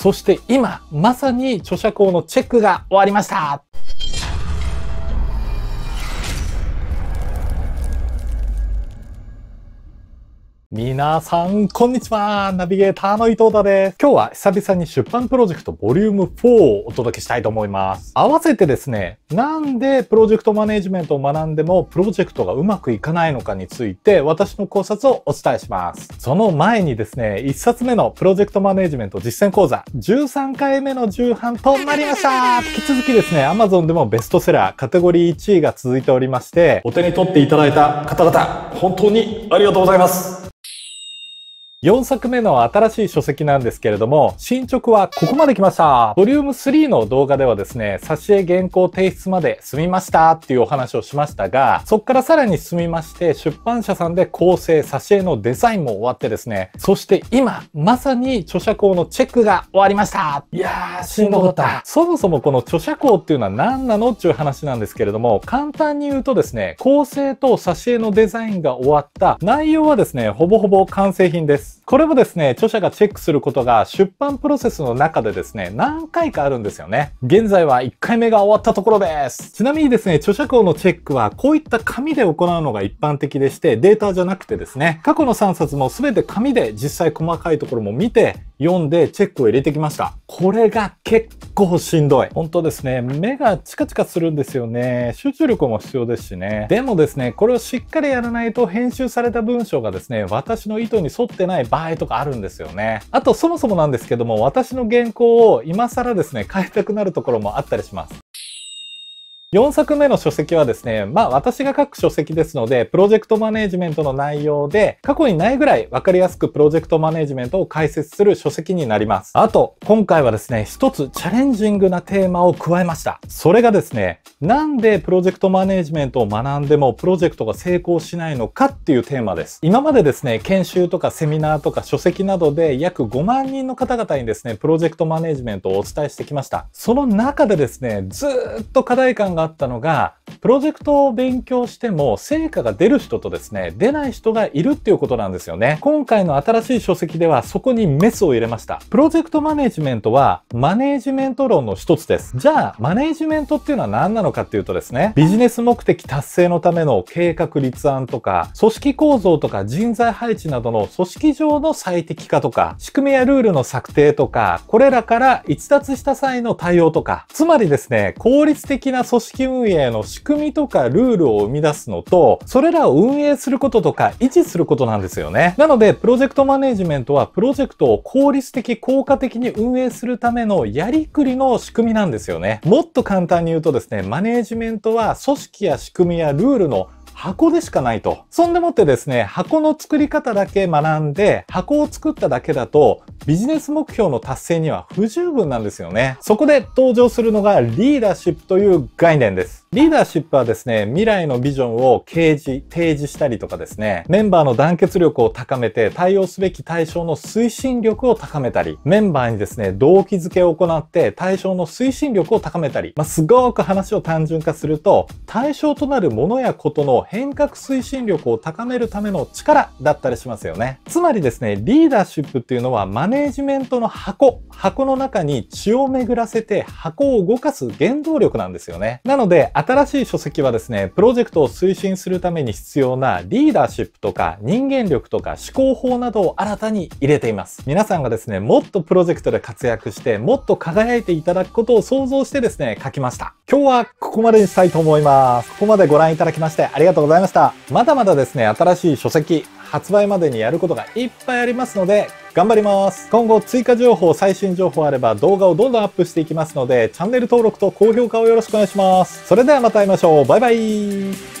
そして今、まさに著者校のチェックが終わりました皆さん、こんにちは。ナビゲーターの伊藤田です。今日は久々に出版プロジェクトボリューム4をお届けしたいと思います。合わせてですね、なんでプロジェクトマネジメントを学んでもプロジェクトがうまくいかないのかについて私の考察をお伝えします。その前にですね、1冊目のプロジェクトマネジメント実践講座13回目の重版となりました。引き続きですね、Amazon でもベストセラーカテゴリー1位が続いておりまして、お手に取っていただいた方々、本当にありがとうございます。4作目の新しい書籍なんですけれども、進捗はここまで来ました。ボリューム3の動画ではですね、挿絵原稿提出まで済みましたっていうお話をしましたが、そっからさらに進みまして、出版社さんで構成、挿絵のデザインも終わってですね、そして今、まさに著者校のチェックが終わりましたいやー、しんどかった。そもそもこの著者校っていうのは何なのっていう話なんですけれども、簡単に言うとですね、構成と挿絵のデザインが終わった内容はですね、ほぼほぼ完成品です。。これもですね、著者がチェックすることが出版プロセスの中でですね、何回かあるんですよね。現在は1回目が終わったところです。ちなみにですね、著者校のチェックはこういった紙で行うのが一般的でして、データじゃなくてですね、過去の3冊も全て紙で実際細かいところも見て、読んでチェックを入れてきました。これが結構しんどい。本当ですね、目がチカチカするんですよね。集中力も必要ですしね。でもですね、これをしっかりやらないと編集された文章がですね、私の意図に沿ってない場合とかあるんですよね。あとそもそもなんですけども、私の原稿を今更ですね、変えたくなるところもあったりします。4作目の書籍はですね、まあ私が書く書籍ですので、プロジェクトマネジメントの内容で、過去にないぐらいわかりやすくプロジェクトマネジメントを解説する書籍になります。あと、今回はですね、一つチャレンジングなテーマを加えました。それがですね、なんでプロジェクトマネジメントを学んでもプロジェクトが成功しないのかっていうテーマです。今までですね、研修とかセミナーとか書籍などで約5万人の方々にですね、プロジェクトマネジメントをお伝えしてきました。その中でですね、ずっと課題感ががあったのが、プロジェクトを勉強しても成果が出る人とですね、出ない人がいるっていうことなんですよね。今回の新しい書籍ではそこにメスを入れました。プロジェクトマネジメントはマネジメント論の一つです。じゃあ、マネジメントっていうのは何なのかっていうとですね、ビジネス目的達成のための計画立案とか、組織構造とか人材配置などの組織上の最適化とか、仕組みやルールの策定とか、これらから逸脱した際の対応とか、つまりですね、効率的な組織運営の仕仕組みとかルールを生み出すのと、それらを運営することとか維持することなんですよね。なので、プロジェクトマネジメントはプロジェクトを効率的、効果的に運営するためのやりくりの仕組みなんですよね。もっと簡単に言うとですね、マネージメントは組織や仕組みやルールの箱でしかないと。そんでもってですね、箱の作り方だけ学んで、箱を作っただけだと、ビジネス目標の達成には不十分なんですよね。そこで登場するのがリーダーシップという概念です。リーダーシップはですね、未来のビジョンを掲示、提示したりとかですね、メンバーの団結力を高めて対応すべき対象の推進力を高めたり、メンバーにですね、動機づけを行って対象の推進力を高めたり、まあ、すごく話を単純化すると、対象となるものやことの変革推進力を高めるための力だったりしますよね。つまりですね、リーダーシップっていうのはマネージメントの箱、箱の中に血を巡らせて箱を動かす原動力なんですよね。なので、新しい書籍はですね、プロジェクトを推進するために必要なリーダーシップとか人間力とか思考法などを新たに入れています。皆さんがですね、もっとプロジェクトで活躍して、もっと輝いていただくことを想像してですね、書きました。今日はここまでにしたいと思います。ここまでご覧いただきましてありがとうございました。まだまだですね、新しい書籍、発売までにやることがいっぱいありますので、頑張ります。今後追加情報、最新情報あれば動画をどんどんアップしていきますので、チャンネル登録と高評価をよろしくお願いします。それではまた会いましょう。バイバイ。